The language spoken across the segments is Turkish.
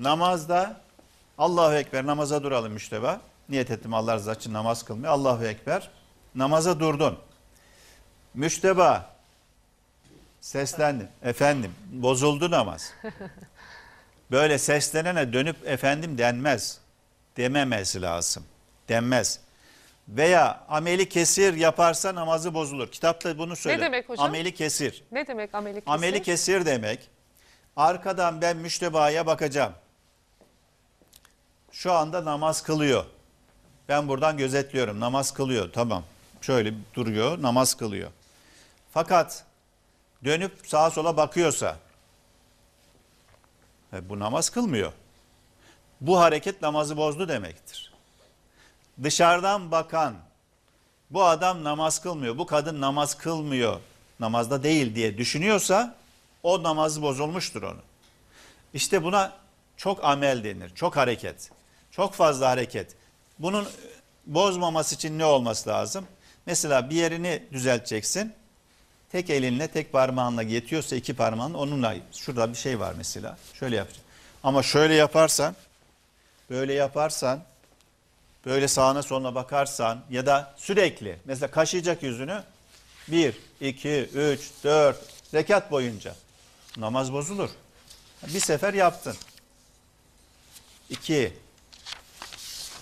namazda Allahu Ekber namaza duralım müşteba. Niyet ettim Allah rızası için namaz kılmaya. Allahu Ekber namaza durdun. Müşteba seslendim. Efendim bozuldu namaz. Böyle seslenene dönüp efendim denmez. Dememesi lazım. Denmez. Veya ameli kesir yaparsa namazı bozulur. Kitapta bunu söylüyor. Ne demek hocam? Ameli kesir. Ne demek ameli kesir? Ameli kesir demek. Arkadan ben müştebaya bakacağım şu anda namaz kılıyor. Ben buradan gözetliyorum. Namaz kılıyor. Tamam. Şöyle duruyor. Namaz kılıyor. Fakat dönüp sağa sola bakıyorsa e, bu namaz kılmıyor. Bu hareket namazı bozdu demektir. Dışarıdan bakan bu adam namaz kılmıyor, bu kadın namaz kılmıyor, namazda değil diye düşünüyorsa o namazı bozulmuştur onu. İşte buna çok amel denir. Çok hareket. Çok fazla hareket. Bunun e, bozmaması için ne olması lazım? Mesela bir yerini düzelteceksin. Tek elinle, tek parmağınla yetiyorsa iki parmağınla onunla. Şurada bir şey var mesela. Şöyle yapacaksın. Ama şöyle yaparsan, böyle yaparsan, böyle sağına soluna bakarsan ya da sürekli mesela kaşıyacak yüzünü bir, iki, üç, dört rekat boyunca namaz bozulur. Bir sefer yaptın. 2,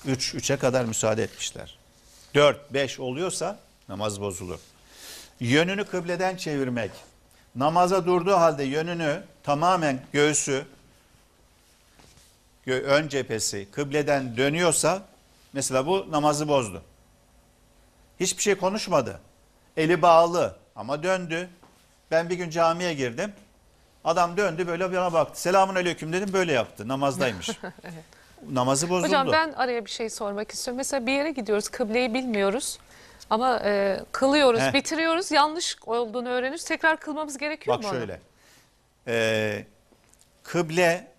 3, 3'e kadar müsaade etmişler. 4, 5 oluyorsa namaz bozulur. Yönünü kıbleden çevirmek. Namaza durduğu halde yönünü tamamen göğsü, gö ön cephesi kıbleden dönüyorsa mesela bu namazı bozdu. Hiçbir şey konuşmadı. Eli bağlı ama döndü. Ben bir gün camiye girdim. Adam döndü böyle bana baktı. Selamun aleyküm dedim böyle yaptı. Namazdaymış. Namazı bozuldu. Hocam ben araya bir şey sormak istiyorum. Mesela bir yere gidiyoruz kıbleyi bilmiyoruz. Ama e, kılıyoruz, Heh. bitiriyoruz. Yanlış olduğunu öğrenir Tekrar kılmamız gerekiyor Bak mu? Bak şöyle. Ee, kıble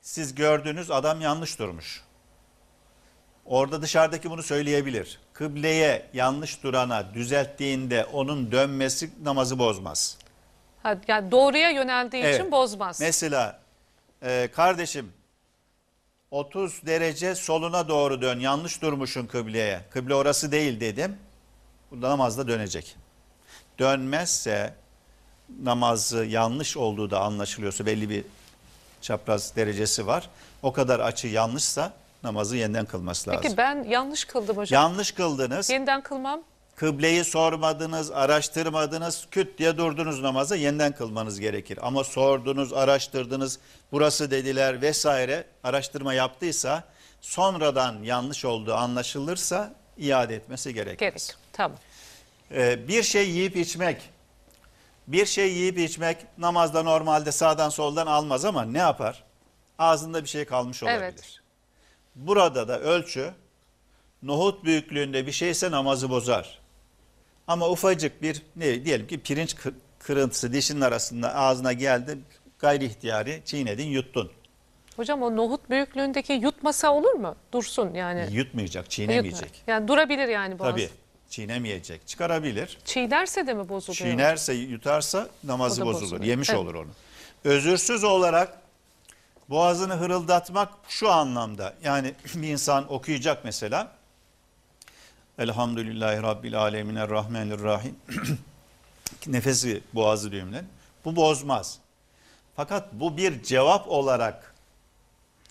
siz gördüğünüz adam yanlış durmuş. Orada dışarıdaki bunu söyleyebilir. Kıbleye yanlış durana düzelttiğinde onun dönmesi namazı bozmaz yani doğruya yöneldiği Evet. için bozmaz. Mesela e, kardeşim 30 derece soluna doğru dön yanlış durmuşun kıbleye. Kıble orası değil dedim. Bu namazda dönecek. Dönmezse namazı yanlış olduğu da anlaşılıyorsa belli bir çapraz derecesi var. O kadar açı yanlışsa namazı yeniden kılması lazım. Peki ben yanlış kıldım hocam. Yanlış kıldınız. Yeniden kılmam Kıbleyi sormadınız, araştırmadınız, küt diye durdunuz namazı, yeniden kılmanız gerekir. Ama sordunuz, araştırdınız, burası dediler vesaire araştırma yaptıysa sonradan yanlış olduğu anlaşılırsa iade etmesi gerekir. Gerek. Tamam. Ee, bir şey yiyip içmek, bir şey yiyip içmek namazda normalde sağdan soldan almaz ama ne yapar? Ağzında bir şey kalmış olabilir. Evet. Burada da ölçü nohut büyüklüğünde bir şeyse namazı bozar. Ama ufacık bir ne diyelim ki pirinç kırıntısı dişinin arasında ağzına geldi. Gayri ihtiyari çiğnedin yuttun. Hocam o nohut büyüklüğündeki yutmasa olur mu? Dursun yani. Yutmayacak, çiğnemeyecek. Yutmayacak. Yani durabilir yani boğaz. Tabii. Çiğnemeyecek, çıkarabilir. Çiğnerse de mi bozuluyor? Çiğnerse, yutarsa namazı bozulur, bozulur. yemiş evet. olur onu. Özürsüz olarak boğazını hırıldatmak şu anlamda. Yani bir insan okuyacak mesela Elhamdülillahi Rabbil Alemin Errahmanirrahim. Nefesi boğazı düğümler. Bu bozmaz. Fakat bu bir cevap olarak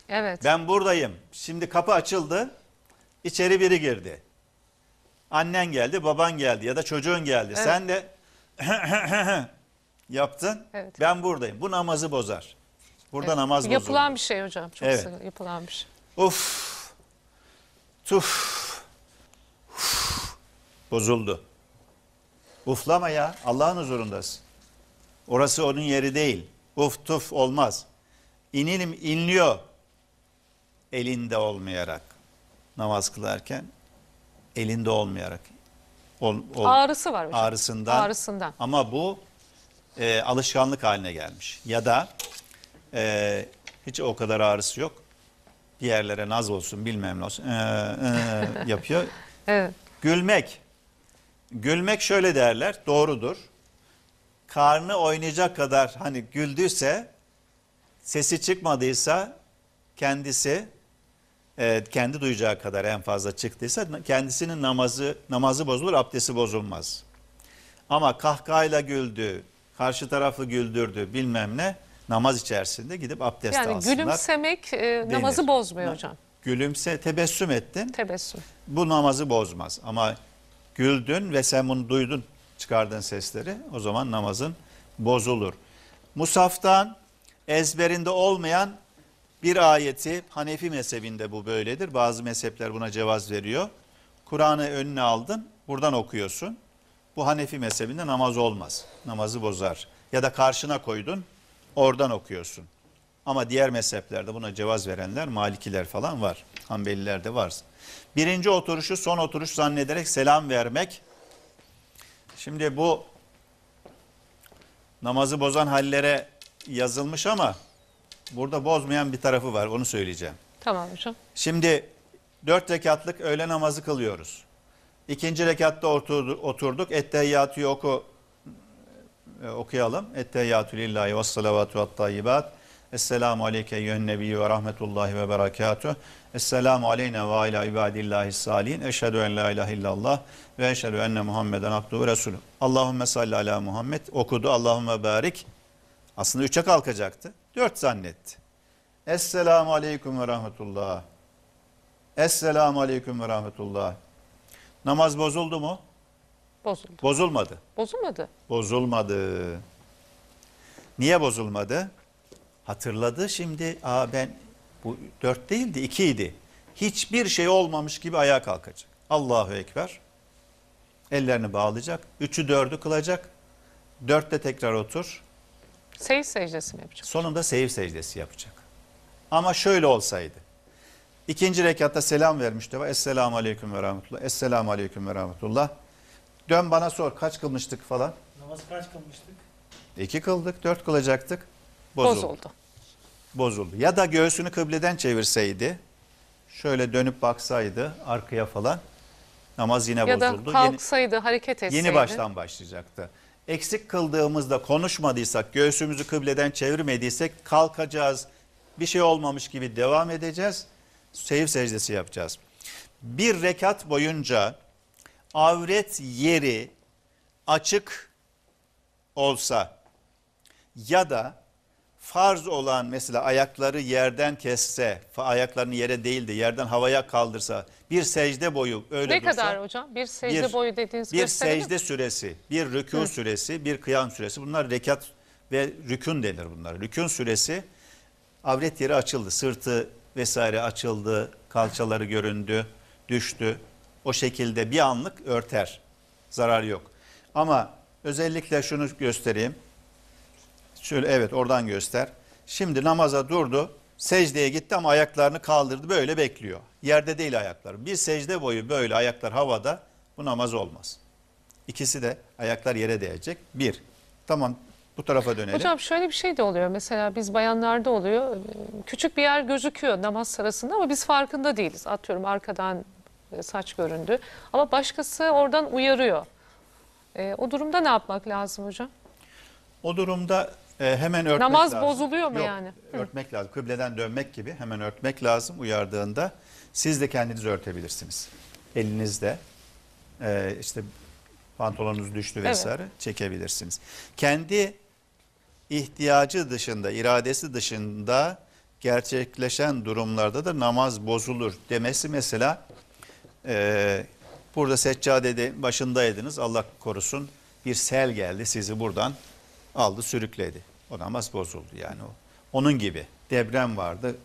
Evet. ben buradayım. Şimdi kapı açıldı. İçeri biri girdi. Annen geldi, baban geldi ya da çocuğun geldi. Evet. Sen de yaptın. Evet. Ben buradayım. Bu namazı bozar. Burada evet. namaz bozulur. Yapılan bir şey hocam. Çok evet. Sıkı, yapılan bir şey. Uf. Tuf bozuldu. Uflama ya Allah'ın huzurundasın. Orası onun yeri değil. Uf tuf olmaz. İnilim inliyor. Elinde olmayarak namaz kılarken elinde olmayarak. Ol, ol, Ağrısı var hocam. Ağrısından. Ağrısından. Ama bu e, alışkanlık haline gelmiş. Ya da e, hiç o kadar ağrısı yok. Bir yerlere naz olsun bilmem ne olsun e, e, yapıyor. evet. Gülmek gülmek şöyle derler, doğrudur. Karnı oynayacak kadar hani güldüyse, sesi çıkmadıysa kendisi e, kendi duyacağı kadar en fazla çıktıysa kendisinin namazı namazı bozulur, abdesti bozulmaz. Ama kahkahayla güldü, karşı tarafı güldürdü bilmem ne namaz içerisinde gidip abdest yani alsınlar. Yani gülümsemek e, namazı bozmuyor hocam. Gülümse, tebessüm ettin. Tebessüm. Bu namazı bozmaz ama güldün ve sen bunu duydun çıkardığın sesleri o zaman namazın bozulur. Musaftan ezberinde olmayan bir ayeti Hanefi mezhebinde bu böyledir. Bazı mezhepler buna cevaz veriyor. Kur'an'ı önüne aldın buradan okuyorsun. Bu Hanefi mezhebinde namaz olmaz. Namazı bozar. Ya da karşına koydun oradan okuyorsun. Ama diğer mezheplerde buna cevaz verenler, malikiler falan var. Hanbelilerde var. Birinci oturuşu son oturuş zannederek selam vermek. Şimdi bu namazı bozan hallere yazılmış ama burada bozmayan bir tarafı var onu söyleyeceğim. Tamam hocam. Şimdi dört rekatlık öğle namazı kılıyoruz. İkinci rekatta oturduk. Ettehiyyatü oku e, okuyalım. Ettehiyyatü lillahi ve salavatü ve tayyibat. Esselamu aleyke yön nebi ve rahmetullahi ve berekatuh. Esselamu aleyne ve ala ibadillahi salihin. Eşhedü en la ilahe illallah ve eşhedü enne Muhammeden abduhu resulü. Allahümme salli ala Muhammed okudu. Allahümme barik. Aslında üçe kalkacaktı. Dört zannetti. Esselamu aleyküm ve rahmetullah. Esselamu aleyküm ve rahmetullah. Namaz bozuldu mu? Bozuldu. Bozulmadı. Bozulmadı. Bozulmadı. Niye bozulmadı? Hatırladı şimdi Aa ben bu dört değildi ikiydi. Hiçbir şey olmamış gibi ayağa kalkacak. Allahu Ekber. Ellerini bağlayacak. Üçü dördü kılacak. Dörtte tekrar otur. Seyir secdesi mi yapacak? Sonunda seyir secdesi yapacak. Ama şöyle olsaydı. İkinci rekatta selam vermişti. Esselamu Aleyküm ve Rahmetullah. Esselamu Aleyküm ve Rahmetullah. Dön bana sor kaç kılmıştık falan. namazı kaç kılmıştık? İki kıldık, dört kılacaktık. Bozuldu. Bozuldu bozuldu. Ya da göğsünü kıbleden çevirseydi, şöyle dönüp baksaydı arkaya falan namaz yine ya bozuldu. Ya da kalksaydı, yeni, hareket etseydi. Yeni baştan başlayacaktı. Eksik kıldığımızda konuşmadıysak, göğsümüzü kıbleden çevirmediysek kalkacağız, bir şey olmamış gibi devam edeceğiz, seyif secdesi yapacağız. Bir rekat boyunca avret yeri açık olsa ya da farz olan mesela ayakları yerden kesse, ayaklarını yere değil de yerden havaya kaldırsa bir secde boyu öyle ne dursa. Ne kadar hocam? Bir secde bir, boyu dediğiniz Bir secde mi? süresi, bir rükû Hı. süresi, bir kıyam süresi. Bunlar rekat ve rükün denir bunlar. Rükün süresi avret yeri açıldı, sırtı vesaire açıldı, kalçaları göründü, düştü. O şekilde bir anlık örter. Zarar yok. Ama özellikle şunu göstereyim. Şöyle evet oradan göster. Şimdi namaza durdu. Secdeye gitti ama ayaklarını kaldırdı. Böyle bekliyor. Yerde değil ayaklar. Bir secde boyu böyle ayaklar havada bu namaz olmaz. İkisi de ayaklar yere değecek. Bir. Tamam bu tarafa dönelim. Hocam şöyle bir şey de oluyor. Mesela biz bayanlarda oluyor. Küçük bir yer gözüküyor namaz sırasında ama biz farkında değiliz. Atıyorum arkadan e, saç göründü. Ama başkası oradan uyarıyor. E, o durumda ne yapmak lazım hocam? O durumda ee, hemen örtmek Namaz lazım. bozuluyor mu Yok, yani? Örtmek lazım. Kıbleden dönmek gibi hemen örtmek lazım uyardığında. Siz de kendiniz örtebilirsiniz. Elinizde e, ee, işte pantolonunuz düştü vesaire evet. çekebilirsiniz. Kendi ihtiyacı dışında, iradesi dışında gerçekleşen durumlarda da namaz bozulur demesi mesela e, burada seccadede başındaydınız Allah korusun bir sel geldi sizi buradan aldı sürükledi. O namaz bozuldu yani o. Onun gibi deprem vardı.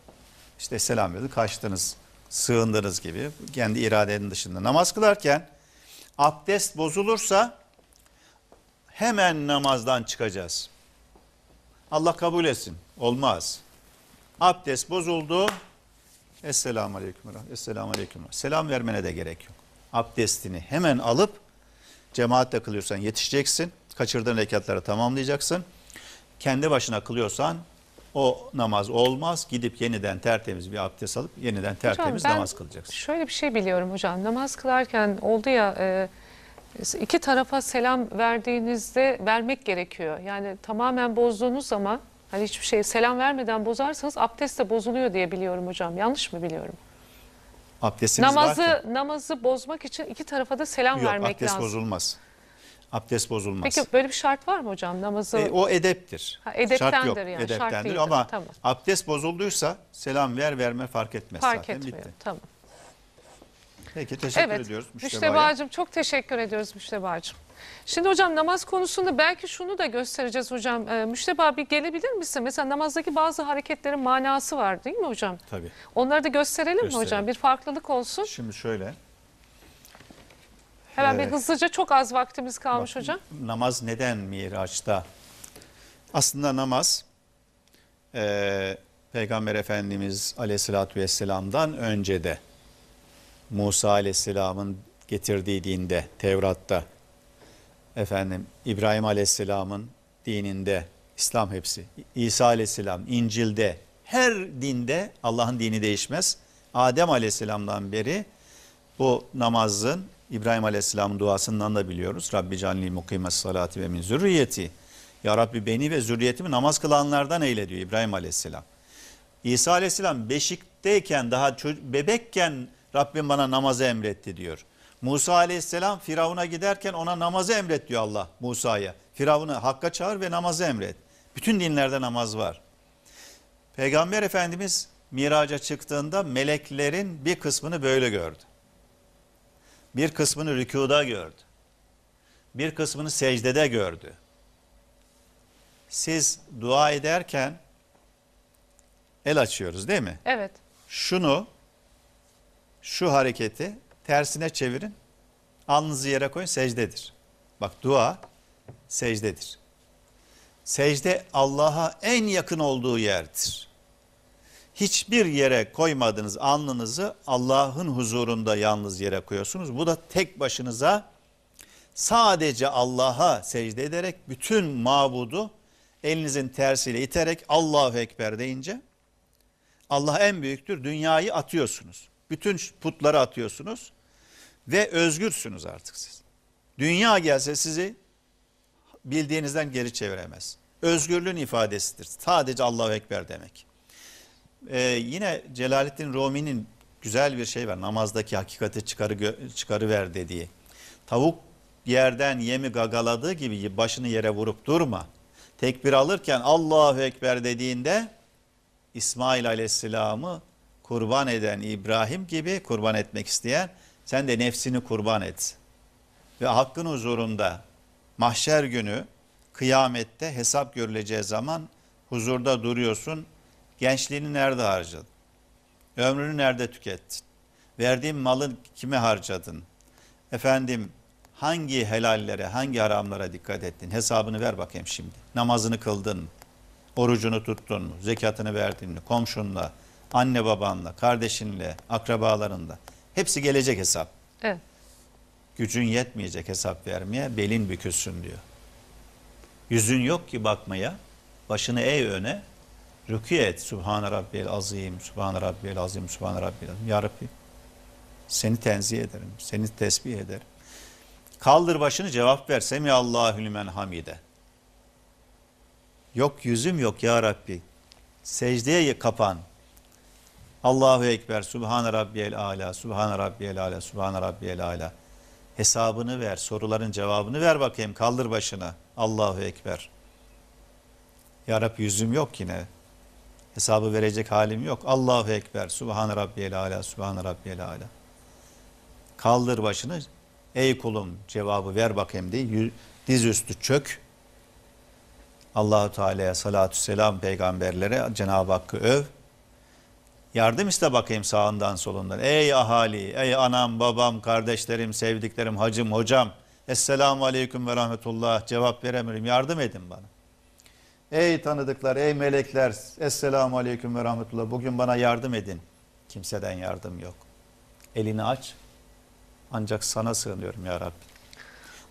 İşte selam verdi kaçtınız, sığındınız gibi. Kendi iradenin dışında namaz kılarken abdest bozulursa hemen namazdan çıkacağız. Allah kabul etsin. Olmaz. Abdest bozuldu. Esselamu aleyküm. Esselamu aleyküm. Selam vermene de gerek yok. Abdestini hemen alıp cemaatle kılıyorsan yetişeceksin. Kaçırdığın rekatları tamamlayacaksın kendi başına kılıyorsan o namaz olmaz. Gidip yeniden tertemiz bir abdest alıp yeniden tertemiz hocam, namaz kılacaksın. Şöyle bir şey biliyorum hocam. Namaz kılarken oldu ya e, iki tarafa selam verdiğinizde vermek gerekiyor. Yani tamamen bozduğunuz zaman hani hiçbir şey selam vermeden bozarsanız abdest de bozuluyor diye biliyorum hocam. Yanlış mı biliyorum? Abdestiniz namazı, var Namazı bozmak için iki tarafa da selam Yok, vermek lazım. Yok abdest bozulmaz abdest bozulmaz. Peki böyle bir şart var mı hocam namazı? E, o edeptir. Ha, edeptendir şart yok. yani. Edeptendir şart ama tamam. abdest bozulduysa selam ver verme fark etmez fark zaten. Etmiyor. Bitti. Tamam. Peki teşekkür evet. ediyoruz Müşteba'ya. Müşteba'cığım çok teşekkür ediyoruz Müşteba'cığım. Şimdi hocam namaz konusunda belki şunu da göstereceğiz hocam. E, Müşteba bir gelebilir misin? Mesela namazdaki bazı hareketlerin manası var değil mi hocam? Tabii. Onları da gösterelim, gösterelim. mi hocam? Bir farklılık olsun. Şimdi şöyle. Hemen bir hızlıca çok az vaktimiz kalmış Bak, hocam. Namaz neden Miraç'ta? Aslında namaz e, Peygamber Efendimiz Aleyhisselatü Vesselam'dan önce de Musa Aleyhisselam'ın getirdiği dinde, Tevrat'ta, efendim İbrahim Aleyhisselam'ın dininde, İslam hepsi, İsa Aleyhisselam, İncil'de, her dinde Allah'ın dini değişmez. Adem Aleyhisselam'dan beri bu namazın İbrahim Aleyhisselam'ın duasından da biliyoruz. Rabbi canli mukime salati ve min zürriyeti. Ya Rabbi beni ve zürriyetimi namaz kılanlardan eyle diyor İbrahim Aleyhisselam. İsa Aleyhisselam beşikteyken daha bebekken Rabbim bana namazı emretti diyor. Musa Aleyhisselam Firavun'a giderken ona namazı emret diyor Allah Musa'ya. Firavun'u hakka çağır ve namazı emret. Bütün dinlerde namaz var. Peygamber Efendimiz miraca çıktığında meleklerin bir kısmını böyle gördü. Bir kısmını rükuda gördü. Bir kısmını secdede gördü. Siz dua ederken el açıyoruz değil mi? Evet. Şunu, şu hareketi tersine çevirin. Alnınızı yere koyun secdedir. Bak dua secdedir. Secde Allah'a en yakın olduğu yerdir hiçbir yere koymadınız alnınızı Allah'ın huzurunda yalnız yere koyuyorsunuz. Bu da tek başınıza sadece Allah'a secde ederek bütün mabudu elinizin tersiyle iterek Allahu Ekber deyince Allah en büyüktür dünyayı atıyorsunuz. Bütün putları atıyorsunuz ve özgürsünüz artık siz. Dünya gelse sizi bildiğinizden geri çeviremez. Özgürlüğün ifadesidir. Sadece Allahu Ekber demek. Ee, yine Celaleddin Rumi'nin güzel bir şey var. Namazdaki hakikati çıkarı, çıkarı ver dediği. Tavuk yerden yemi gagaladığı gibi başını yere vurup durma. Tekbir alırken Allahu Ekber dediğinde İsmail Aleyhisselam'ı kurban eden İbrahim gibi kurban etmek isteyen sen de nefsini kurban et. Ve hakkın huzurunda mahşer günü kıyamette hesap görüleceği zaman huzurda duruyorsun Gençliğini nerede harcadın? Ömrünü nerede tükettin? Verdiğin malı kime harcadın? Efendim hangi helallere, hangi haramlara dikkat ettin? Hesabını ver bakayım şimdi. Namazını kıldın mı? Orucunu tuttun mu? Zekatını verdin mi? Komşunla, anne babanla, kardeşinle, akrabalarınla. Hepsi gelecek hesap. Evet. Gücün yetmeyecek hesap vermeye, belin bükülsün diyor. Yüzün yok ki bakmaya, başını eğ öne, Rükü et. Subhane Rabbiyel Azim, Subhane Rabbiyel Azim, Subhane Rabbiyel Azim. Ya Rabbi seni tenzih ederim, seni tesbih ederim. Kaldır başını cevap ver. Semiyallahu lümen hamide. Yok yüzüm yok ya Rabbi. Secdeye kapan. Allahu Ekber, Subhane Rabbiyel Ala, Subhane Rabbiyel Ala, Subhane Rabbiyel Ala. Hesabını ver, soruların cevabını ver bakayım. Kaldır başını. Allahu Ekber. Ya Rabbi yüzüm yok yine hesabı verecek halim yok. Allahu Ekber, Subhan Rabbiyel Ala, Subhan Rabbiyel Ala. Kaldır başını, ey kulum cevabı ver bakayım diye diz üstü çök. Allahu Teala'ya salatü selam peygamberlere Cenab-ı Hakk'ı öv. Yardım iste bakayım sağından solundan. Ey ahali, ey anam, babam, kardeşlerim, sevdiklerim, hacım, hocam. Esselamu aleyküm ve rahmetullah. Cevap veremiyorum. Yardım edin bana. Ey tanıdıklar, ey melekler, Esselamu Aleyküm ve Rahmetullah. Bugün bana yardım edin. Kimseden yardım yok. Elini aç. Ancak sana sığınıyorum ya Rabbi.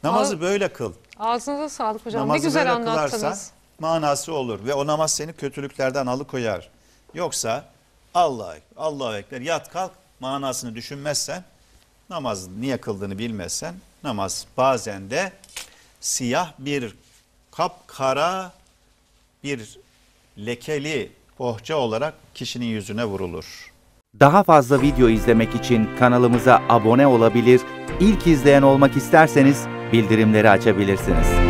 Namazı Ağ böyle kıl. Ağzınıza sağlık hocam. Namazı ne güzel anlattınız. Kılarsa, manası olur ve o namaz seni kötülüklerden alıkoyar. Yoksa Allah Allah ekber yat kalk manasını düşünmezsen namaz niye kıldığını bilmezsen namaz bazen de siyah bir kapkara bir lekeli bohça olarak kişinin yüzüne vurulur. Daha fazla video izlemek için kanalımıza abone olabilir, ilk izleyen olmak isterseniz bildirimleri açabilirsiniz.